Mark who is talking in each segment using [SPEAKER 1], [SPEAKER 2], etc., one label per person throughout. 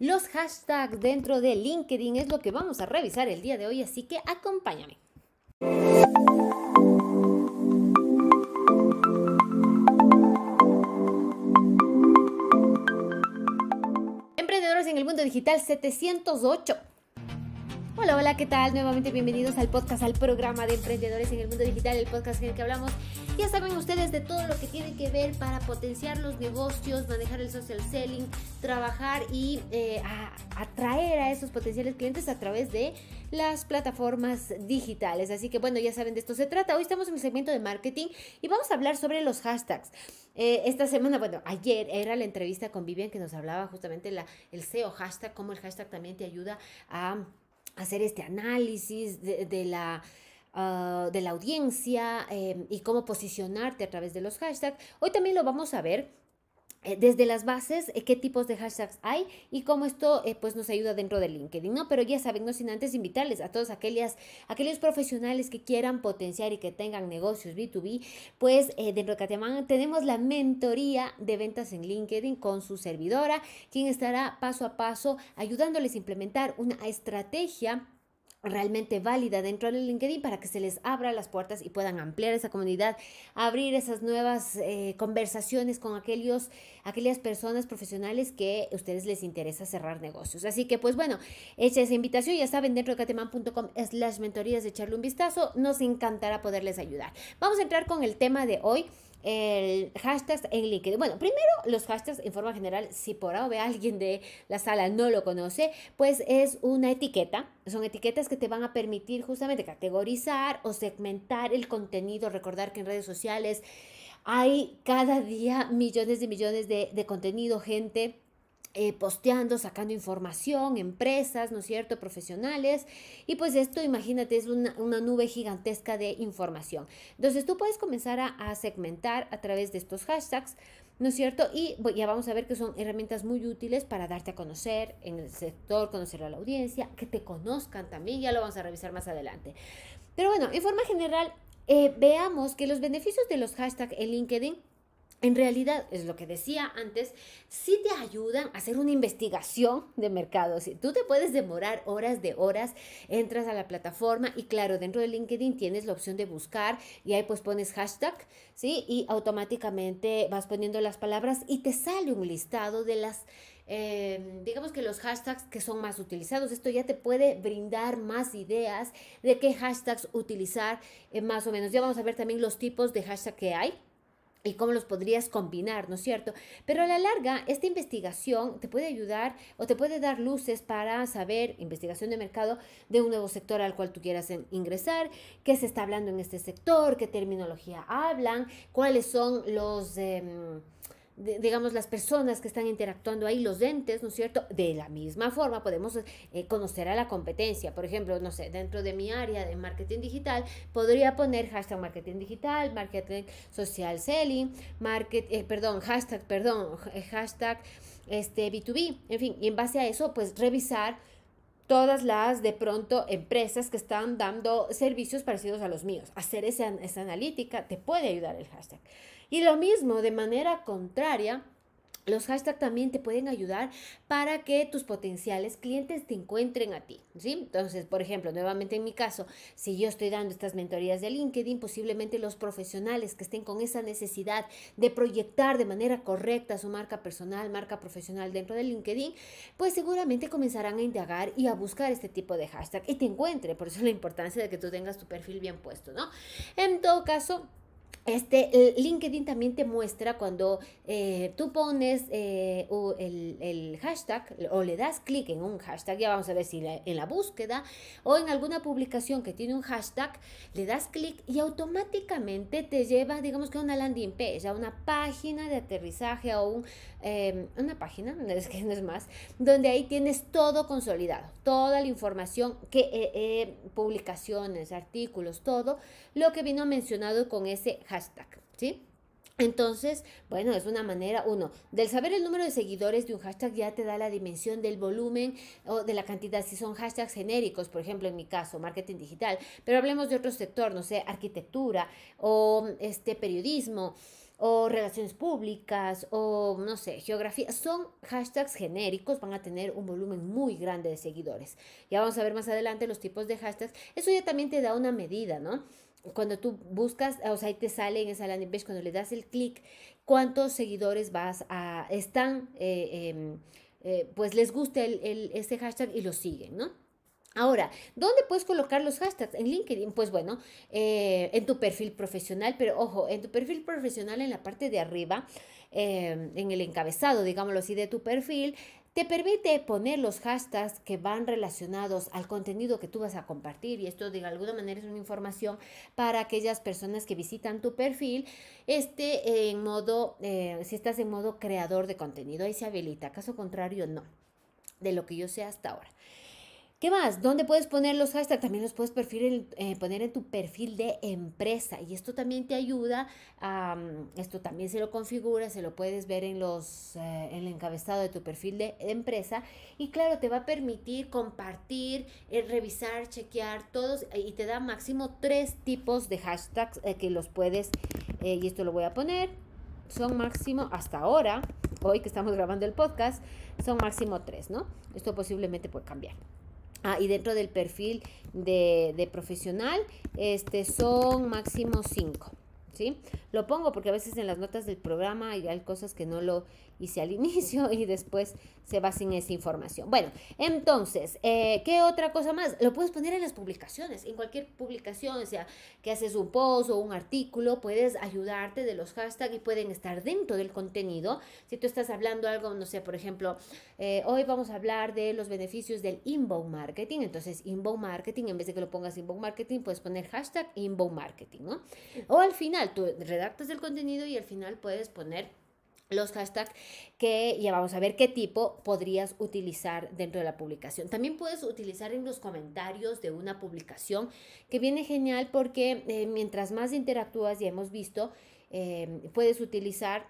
[SPEAKER 1] Los hashtags dentro de LinkedIn es lo que vamos a revisar el día de hoy, así que acompáñame. Emprendedores en el mundo digital 708. Hola, hola, ¿qué tal? Nuevamente bienvenidos al podcast, al programa de emprendedores en el mundo digital, el podcast en el que hablamos, ya saben ustedes, de todo lo que tiene que ver para potenciar los negocios, manejar el social selling, trabajar y eh, atraer a esos potenciales clientes a través de las plataformas digitales. Así que bueno, ya saben de esto se trata. Hoy estamos en un segmento de marketing y vamos a hablar sobre los hashtags. Eh, esta semana, bueno, ayer era la entrevista con Vivian que nos hablaba justamente la, el SEO hashtag, cómo el hashtag también te ayuda a hacer este análisis de, la... Ah, de la audiencia em, y cómo posicionarte a través de los hashtags. Hoy también lo vamos a ver eh, desde las bases, eh, qué tipos de hashtags hay y cómo esto eh, pues nos ayuda dentro de LinkedIn, ¿no? Pero ya saben, no sin antes invitarles a todos aquellos profesionales que quieran potenciar y que tengan negocios B2B, pues dentro de Catiamán tenemos la mentoría de ventas en LinkedIn con su servidora, quien estará paso a paso ayudándoles a implementar una estrategia realmente válida dentro del LinkedIn para que se les abra las puertas y puedan ampliar esa comunidad, abrir esas nuevas eh, conversaciones con aquellos, aquellas personas profesionales que a ustedes les interesa cerrar negocios. Así que pues bueno, echa esa invitación, ya saben, dentro de cateman.com slash mentorías, echarle un vistazo, nos encantará poderles ayudar. Vamos a entrar con el tema de hoy el hashtag en LinkedIn. Bueno, primero los hashtags en forma general, si por ahora alguien de la sala no lo conoce, pues es una etiqueta. Son etiquetas que te van a permitir justamente categorizar o segmentar el contenido. Recordar que en redes sociales hay cada día millones y millones de, de contenido, gente eh, posteando, sacando información, empresas, ¿no es cierto?, profesionales. Y pues esto, imagínate, es una, nube gigantesca de información. Entonces tú puedes comenzar a, segmentar a través de estos hashtags. ¿no es cierto? Y pues, ya vamos a ver que son herramientas muy útiles para darte a conocer en el sector, conocer a la audiencia, que te conozcan también, ya lo vamos a revisar más adelante. Pero bueno, en forma general, eh, veamos que los beneficios de los hashtags en LinkedIn en realidad, es lo que decía antes, sí te ayudan a hacer una investigación de mercado. tú te puedes demorar horas de horas, entras a la plataforma y claro, dentro de LinkedIn tienes la opción de buscar y ahí pues pones hashtag, ¿sí? Y automáticamente vas poniendo las palabras y te sale un listado de las... Em, digamos que los hashtags que son más utilizados. Esto ya te puede brindar más ideas de qué hashtags utilizar eh, más o menos. Ya vamos a ver también los tipos de hashtag que hay y cómo los podrías combinar, ¿no es cierto? Pero a la larga, esta investigación te puede ayudar o te puede dar luces para saber, investigación de mercado, de un nuevo sector al cual tú quieras ingresar, qué se está hablando en este sector, qué terminología hablan, cuáles son los... Em, digamos, las personas que están interactuando ahí, los entes, ¿no es cierto? De la misma forma podemos eh, conocer a la competencia. Por ejemplo, no sé, dentro de mi área de marketing digital, podría poner hashtag marketing digital, marketing social selling, market, eh, perdón, hashtag, perdón, eh, hashtag este, B2B. En fin, y en base a eso, pues revisar todas las de pronto empresas que están dando servicios parecidos a los míos. Hacer esa, analítica te puede ayudar el hashtag. Y lo mismo, de manera contraria, los hashtags también te pueden ayudar para que tus potenciales clientes te encuentren a ti, ¿sí? Entonces, por ejemplo, nuevamente en mi caso, si yo estoy dando estas mentorías de LinkedIn, posiblemente los profesionales que estén con esa necesidad de proyectar de manera correcta su marca personal, marca profesional dentro de LinkedIn, pues seguramente comenzarán a indagar y a buscar este tipo de hashtag y te encuentre, Por eso la importancia de que tú tengas tu perfil bien puesto, ¿no? En todo caso, este, LinkedIn también te muestra cuando eh, tú pones eh, el, hashtag o le das clic en un hashtag, ya vamos a ver si en la búsqueda o en alguna publicación que tiene un hashtag, le das clic y automáticamente te lleva, digamos que a una landing page, a una página de aterrizaje o un, em, una página, es que no es más, donde ahí tienes todo consolidado, toda la información, que, eh, publicaciones, artículos, todo lo que vino mencionado con ese hashtag hashtag, ¿sí? Entonces, bueno, es una manera, uno, del saber el número de seguidores de un hashtag ya te da la dimensión del volumen o de la cantidad, si son hashtags genéricos, por ejemplo, en mi caso, marketing digital, pero hablemos de otro sector, no sé, arquitectura o este periodismo o relaciones públicas o no sé, geografía, son hashtags genéricos, van a tener un volumen muy grande de seguidores. Ya vamos a ver más adelante los tipos de hashtags. Eso ya también te da una medida, ¿no? cuando tú buscas, o sea, ahí te sale en esa landing page, cuando le das el clic, cuántos seguidores vas a, están, eh, em, eh, pues les gusta el, ese hashtag y lo siguen, ¿no? Ahora, ¿dónde puedes colocar los hashtags? En LinkedIn, pues bueno, eh, en tu perfil profesional, pero ojo, en tu perfil profesional en la parte de arriba, em, en el encabezado, digámoslo así, de tu perfil, te permite poner los hashtags que van relacionados al contenido que tú vas a compartir y esto de alguna manera es una información para aquellas personas que visitan tu perfil este en modo eh, si estás en modo creador de contenido ahí se habilita caso contrario no de lo que yo sé hasta ahora ¿Qué más? ¿Dónde puedes poner los hashtags? También los puedes eh, poner en tu perfil de empresa. Y esto también te ayuda. esto también se lo configura, se lo puedes ver en, los, eh, el encabezado de tu perfil de empresa. Y claro, te va a permitir compartir, eh, revisar, chequear todos. y te da máximo tres tipos de hashtags que los puedes. y esto lo voy a poner. Son máximo hasta ahora. Hoy que estamos grabando el podcast, son máximo tres, ¿no? Esto posiblemente puede cambiar. Ah, y dentro del perfil de, de profesional, este, son máximo cinco. Lo pongo porque a veces en las notas del programa hay cosas que no lo hice al inicio y después se va sin esa información. Bueno, entonces, eh, ¿qué otra cosa más? Lo puedes poner en las publicaciones, en cualquier publicación, o sea, que haces un post o un artículo, puedes ayudarte de los hashtags y pueden estar dentro del contenido. Si tú estás hablando algo, no sé, por ejemplo, eh, hoy vamos a hablar de los beneficios del inbound marketing, entonces inbound marketing, en vez de que lo pongas inbound marketing, puedes poner hashtag inbound marketing, ¿no? O al final, tú redactas el contenido y al final puedes poner los hashtags que ya vamos a ver qué tipo podrías utilizar dentro de la publicación. También puedes utilizar en los comentarios de una publicación que viene genial porque eh, mientras más interactúas, ya hemos visto, eh, puedes utilizar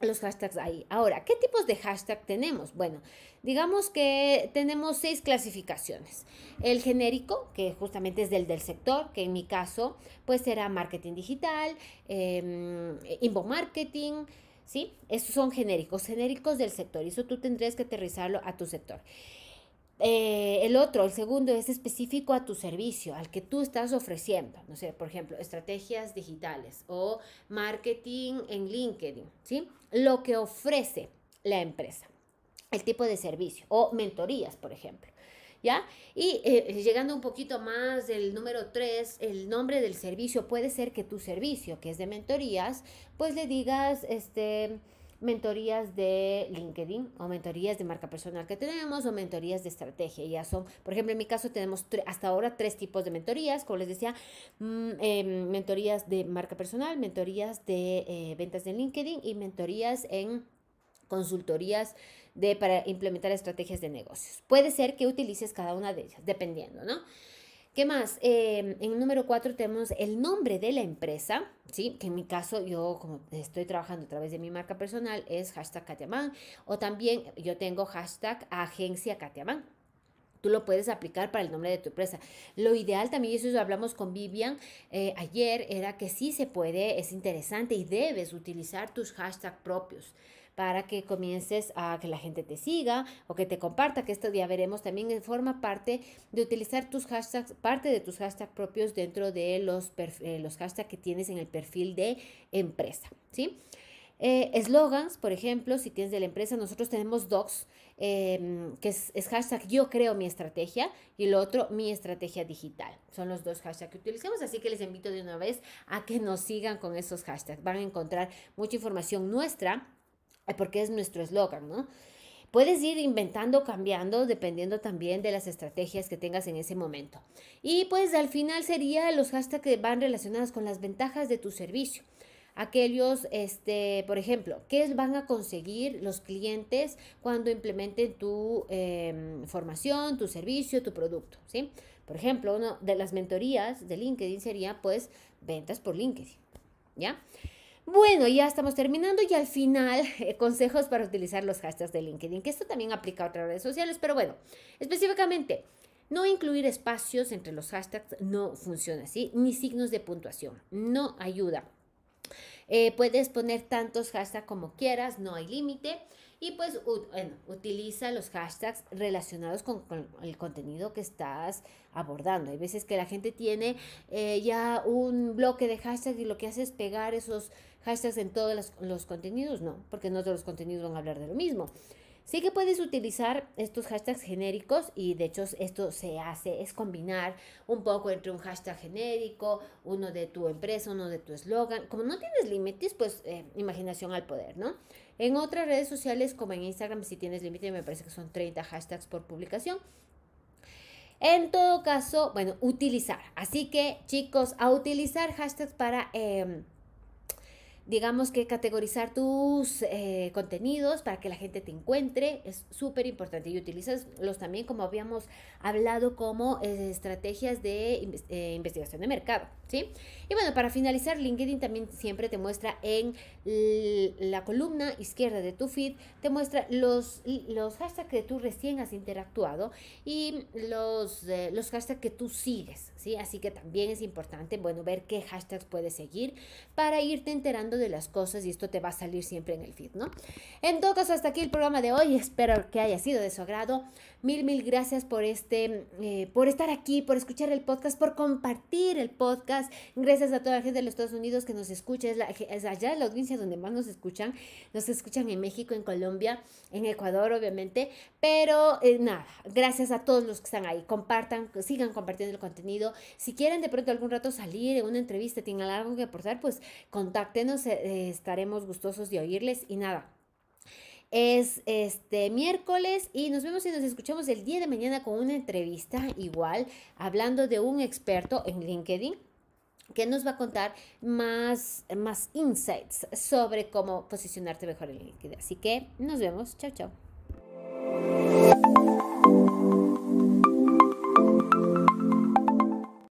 [SPEAKER 1] los hashtags ahí. Ahora, ¿qué tipos de hashtag tenemos? Bueno, digamos que tenemos seis clasificaciones. El genérico, que justamente es del del sector, que en mi caso, pues será marketing digital, em, invo marketing, ¿sí? Estos son genéricos, genéricos del sector. Y eso tú tendrías que aterrizarlo a tu sector. Eh, el otro, el segundo, es específico a tu servicio, al que tú estás ofreciendo. No sé, por ejemplo, estrategias digitales o marketing en LinkedIn, ¿sí? Lo que ofrece la empresa, el tipo de servicio o mentorías, por ejemplo. ¿Ya? Y eh, llegando un poquito más del número 3, el nombre del servicio puede ser que tu servicio, que es de mentorías, pues le digas, este, mentorías de LinkedIn o mentorías de marca personal que tenemos o mentorías de estrategia. Ya son, por ejemplo, en mi caso tenemos hasta ahora tres tipos de mentorías, como les decía, mm, em, mentorías de marca personal, mentorías de eh, ventas de LinkedIn y mentorías en consultorías de, para implementar estrategias de negocios. Puede ser que utilices cada una de ellas, dependiendo, ¿no? ¿Qué más? Eh, en número 4 tenemos el nombre de la empresa, ¿sí? Que en mi caso yo como estoy trabajando a través de mi marca personal es hashtag Katiaman o también yo tengo hashtag agencia Katiaman tú lo puedes aplicar para el nombre de tu empresa. Lo ideal también, y eso hablamos con Vivian eh, ayer, era que sí se puede, es interesante y debes utilizar tus hashtags propios para que comiences a que la gente te siga o que te comparta, que esto ya veremos también forma parte de utilizar tus hashtags, parte de tus hashtags propios dentro de los, eh, los hashtags que tienes en el perfil de empresa, ¿sí? Eh, eslogans, por ejemplo, si tienes de la empresa, nosotros tenemos docs Em, que es, hashtag yo creo mi estrategia y lo otro mi estrategia digital. Son los dos hashtags que utilicemos, así que les invito de una vez a que nos sigan con esos hashtags. Van a encontrar mucha información nuestra eh, porque es nuestro eslogan, ¿no? Puedes ir inventando, cambiando, dependiendo también de las estrategias que tengas en ese momento. Y pues al final sería los hashtags que van relacionados con las ventajas de tu servicio aquellos, este, por ejemplo, ¿qué van a conseguir los clientes cuando implementen tu em, formación, tu servicio, tu producto? ¿sí? Por ejemplo, una de las mentorías de LinkedIn sería pues ventas por LinkedIn. ¿Ya? Bueno, ya estamos terminando y al final eh, consejos para utilizar los hashtags de LinkedIn, que esto también aplica a otras redes sociales, pero bueno, específicamente, no incluir espacios entre los hashtags no funciona así, ni signos de puntuación, no ayuda. Eh, puedes poner tantos hashtags como quieras, no hay límite. Y pues bueno, utiliza los hashtags relacionados con, el contenido que estás abordando. Hay veces que la gente tiene eh, ya un bloque de hashtags y lo que hace es pegar esos hashtags en todos los, los contenidos. No, porque no todos los contenidos van a hablar de lo mismo. Sí que puedes utilizar estos hashtags genéricos y de hecho esto se hace, es combinar un poco entre un hashtag genérico, uno de tu empresa, uno de tu eslogan. Como no tienes límites, pues eh, imaginación al poder, ¿no? En otras redes sociales como en Instagram, si tienes límite, me parece que son 30 hashtags por publicación. En todo caso, bueno, utilizar. Así que chicos, a utilizar hashtags para... Em, digamos que categorizar tus eh, contenidos para que la gente te encuentre es súper importante y utilizas los también como habíamos hablado como eh, estrategias de eh, investigación de mercado. ¿Sí? Y bueno, para finalizar, LinkedIn también siempre te muestra en la columna izquierda de tu feed, te muestra los, los hashtags que tú recién has interactuado y los, eh, los hashtags que tú sigues, ¿sí? Así que también es importante, bueno, ver qué hashtags puedes seguir para irte enterando de las cosas y esto te va a salir siempre en el feed, ¿no? En todo caso, hasta aquí el programa de hoy. Espero que haya sido de su agrado. Mil, mil gracias por, este, eh, por estar aquí, por escuchar el podcast, por compartir el podcast Gracias a toda la gente de los Estados Unidos que nos escucha. Es, allá allá la audiencia donde más nos escuchan. Nos escuchan en México, en Colombia, en Ecuador, obviamente. Pero eh, nada, gracias a todos los que están ahí. Compartan, sigan compartiendo el contenido. Si quieren de pronto algún rato salir en una entrevista, tienen algo que aportar, pues contáctenos. Eh, eh, estaremos gustosos de oírles. Y nada, es este miércoles y nos vemos y nos escuchamos el día de mañana con una entrevista igual hablando de un experto en LinkedIn que nos va a contar más, más insights sobre cómo posicionarte mejor en LinkedIn. Así que nos vemos. Chao, chao.